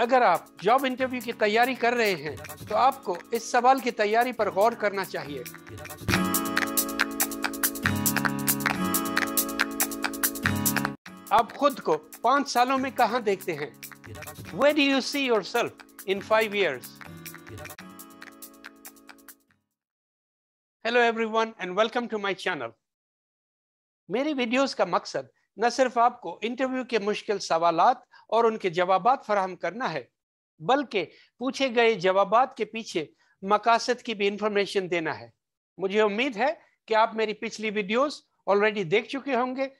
अगर आप job interview की तैयारी कर रहे हैं तो आपको इस सवाल की तैयारी पर गौर करना चाहिए आप खुद को पांच सालों में कहा देखते हैं where do you see yourself in five years hello everyone and welcome to my channel मेरी वीडियोस का मकसद न सिर्फ आपको इंटरव्यू के मुश्किल सवालात और उनके जवाब फराहम करना है बल्कि पूछे गए जवाब के पीछे मकासद की भी इंफॉर्मेशन देना है मुझे उम्मीद है कि आप मेरी पिछली वीडियोस ऑलरेडी देख चुके होंगे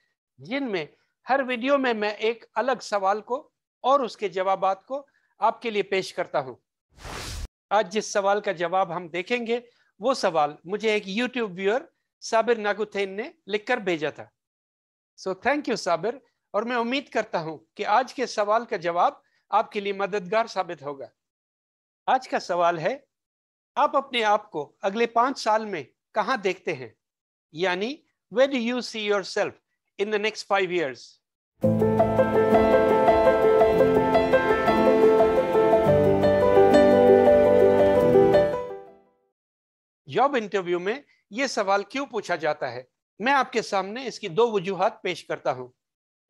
जिनमें हर वीडियो में मैं एक अलग सवाल को और उसके जवाब को आपके लिए पेश करता हूं आज जिस सवाल का जवाब हम देखेंगे वो सवाल मुझे एक यूट्यूब व्यूअर साबिर नागुथेन ने लिखकर भेजा था सो थैंक यू साबिर और मैं उम्मीद करता हूं कि आज के सवाल का जवाब आपके लिए मददगार साबित होगा आज का सवाल है आप अपने आप को अगले पांच साल में कहा देखते हैं यानी where do you see yourself in the next five years job interview में यह सवाल क्यों पूछा जाता है मैं आपके सामने इसकी दो वजूहत पेश करता हूं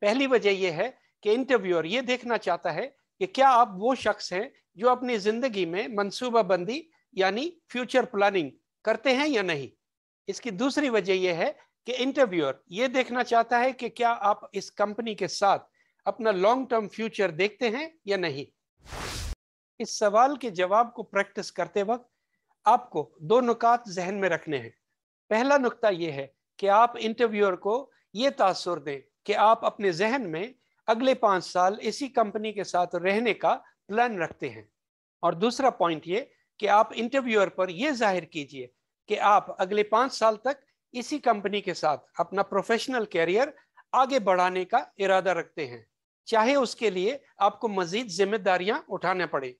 पहली वजह यह है कि इंटरव्यूअर ये देखना चाहता है कि क्या आप वो शख्स हैं जो अपनी जिंदगी में मनसूबाबंदी यानी फ्यूचर प्लानिंग करते हैं या नहीं इसकी दूसरी वजह यह है कि इंटरव्यूअर ये देखना चाहता है कि क्या आप इस कंपनी के साथ अपना लॉन्ग टर्म फ्यूचर देखते हैं या नहीं इस सवाल के जवाब को प्रैक्टिस करते वक्त आपको दो नुकात जहन में रखने हैं पहला नुकता यह है कि आप इंटरव्यूअर को ये तासुर दें कि आप अपने जहन में अगले पांच साल इसी कंपनी के साथ रहने का प्लान रखते हैं और दूसरा पॉइंट ये कि आप इंटरव्यूअर पर यह जाहिर कीजिए कि आप अगले पांच साल तक इसी कंपनी के साथ अपना प्रोफेशनल कैरियर आगे बढ़ाने का इरादा रखते हैं चाहे उसके लिए आपको मजीद जिम्मेदारियां उठाना पड़े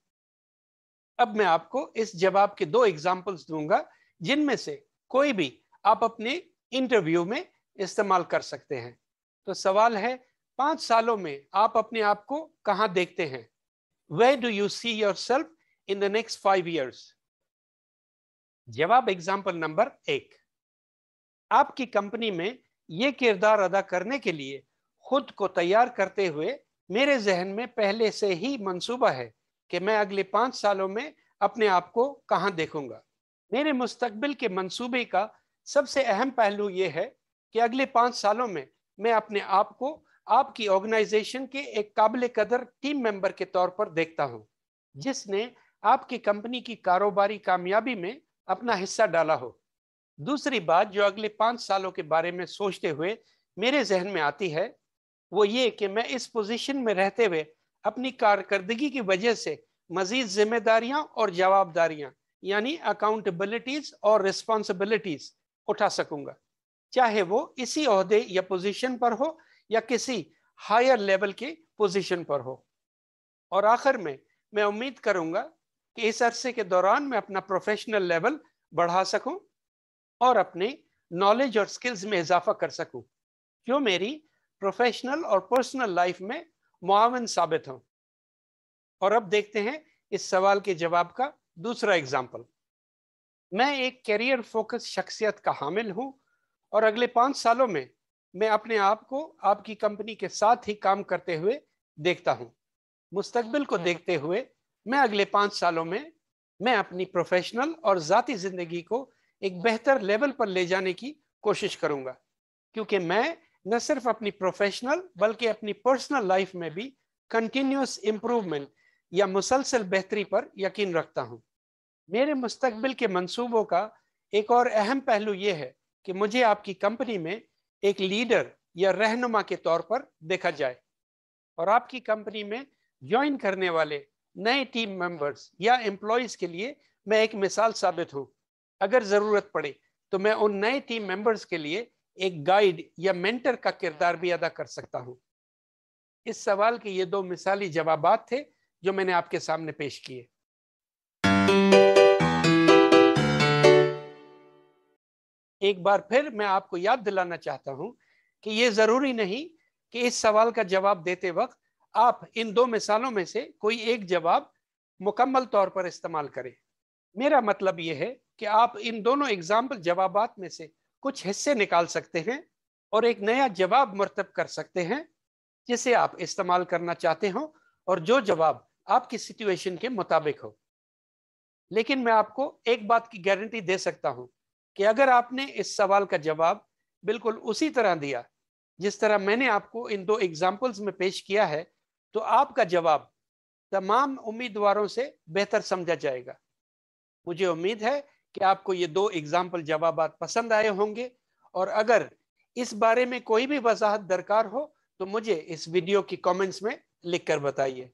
अब मैं आपको इस जवाब के दो एग्जाम्पल्स दूंगा जिनमें से कोई भी आप अपने इंटरव्यू में इस्तेमाल कर सकते हैं तो सवाल है पांच सालों में आप अपने आप को कहाँ देखते हैं where do you see yourself in the next five years जवाब एग्जाम्पल नंबर एक आपकी कंपनी में ये किरदार अदा करने के लिए खुद को तैयार करते हुए मेरे जहन में पहले से ही मंसूबा है कि मैं अगले पांच सालों में अपने आप को कहा देखूंगा मेरे मुस्तबिल के मंसूबे का सबसे अहम पहलू यह है कि अगले पांच सालों में मैं अपने आप को आपकी ऑर्गेनाइजेशन के एक काबिल कदर टीम मेंबर के तौर पर देखता हूँ जिसने आपकी कंपनी की कारोबारी कामयाबी में अपना हिस्सा डाला हो दूसरी बात जो अगले पाँच सालों के बारे में सोचते हुए मेरे जहन में आती है वो ये कि मैं इस पोजीशन में रहते हुए अपनी कारकर्दगी की वजह से मजीद जिम्मेदारियां और जवाबदारियां यानी अकाउंटेबिलिटीज और रिस्पॉन्सिबिलिटीज उठा सकूंगा चाहे वो इसी अहदे या पोजीशन पर हो या किसी हायर लेवल के पोजीशन पर हो और आखिर में मैं उम्मीद करूंगा कि इस अरसे के दौरान मैं अपना प्रोफेशनल लेवल बढ़ा सकूं और अपने नॉलेज और स्किल्स में इजाफा कर सकूं जो मेरी प्रोफेशनल और पर्सनल लाइफ में मुआवन साबित हों और अब देखते हैं इस सवाल के जवाब का दूसरा एग्जाम्पल मैं एक करियर फोकस शख्सियत का हामिल हूँ और अगले पाँच सालों में मैं अपने आप को आपकी कंपनी के साथ ही काम करते हुए देखता हूँ मुस्तकबिल को हम्म। देखते हुए मैं अगले पाँच सालों में मैं अपनी प्रोफेशनल और ज़ाती ज़िंदगी को एक बेहतर लेवल पर ले जाने की कोशिश करूँगा क्योंकि मैं न सिर्फ अपनी प्रोफेशनल बल्कि अपनी पर्सनल लाइफ में भी कंटिन्यूस इम्प्रूवमेंट या मुसलसल बेहतरी पर यकीन रखता हूँ मेरे मुस्तबिल के मंसूबों का एक और अहम पहलू ये है कि मुझे आपकी कंपनी में एक लीडर या रहनुमा के तौर पर देखा जाए और आपकी कंपनी में ज्वाइन करने वाले नए टीम मेंबर्स या एम्प्लॉयज के लिए मैं एक मिसाल साबित हूँ अगर ज़रूरत पड़े तो मैं उन नए टीम मेंबर्स के लिए एक गाइड या मेंटर का किरदार भी अदा कर सकता हूँ इस सवाल के ये दो मिसाली जवाब थे जो मैंने आपके सामने पेश किए एक बार फिर मैं आपको याद दिलाना चाहता हूं कि ये जरूरी नहीं कि इस सवाल का जवाब देते वक्त आप इन दो मिसालों में से कोई एक जवाब मुकम्मल तौर पर इस्तेमाल करें मेरा मतलब ये है कि आप इन दोनों एग्जाम्पल जवाब में से कुछ हिस्से निकाल सकते हैं और एक नया जवाब मरतब कर सकते हैं जिसे आप इस्तेमाल करना चाहते हो और जो जवाब आपकी सिचुएशन के मुताबिक हो लेकिन मैं आपको एक बात की गारंटी दे सकता हूं कि अगर आपने इस सवाल का जवाब बिल्कुल उसी तरह दिया जिस तरह मैंने आपको इन दो एग्जाम्पल्स में पेश किया है तो आपका जवाब तमाम उम्मीदवारों से बेहतर समझा जाएगा मुझे उम्मीद है कि आपको ये दो एग्जाम्पल जवाब पसंद आए होंगे और अगर इस बारे में कोई भी वजाहत दरकार हो तो मुझे इस वीडियो की कमेंट्स में लिख कर बताइए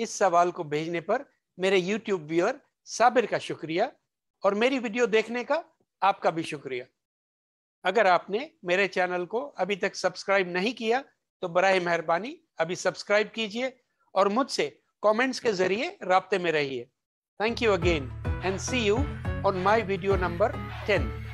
इस सवाल को भेजने पर मेरे यूट्यूब व्यूअर साबिर का शुक्रिया और मेरी वीडियो देखने का आपका भी शुक्रिया अगर आपने मेरे चैनल को अभी तक सब्सक्राइब नहीं किया तो बर मेहरबानी अभी सब्सक्राइब कीजिए और मुझसे कमेंट्स के जरिए रबते में रहिए thank you again and see you on my video number ten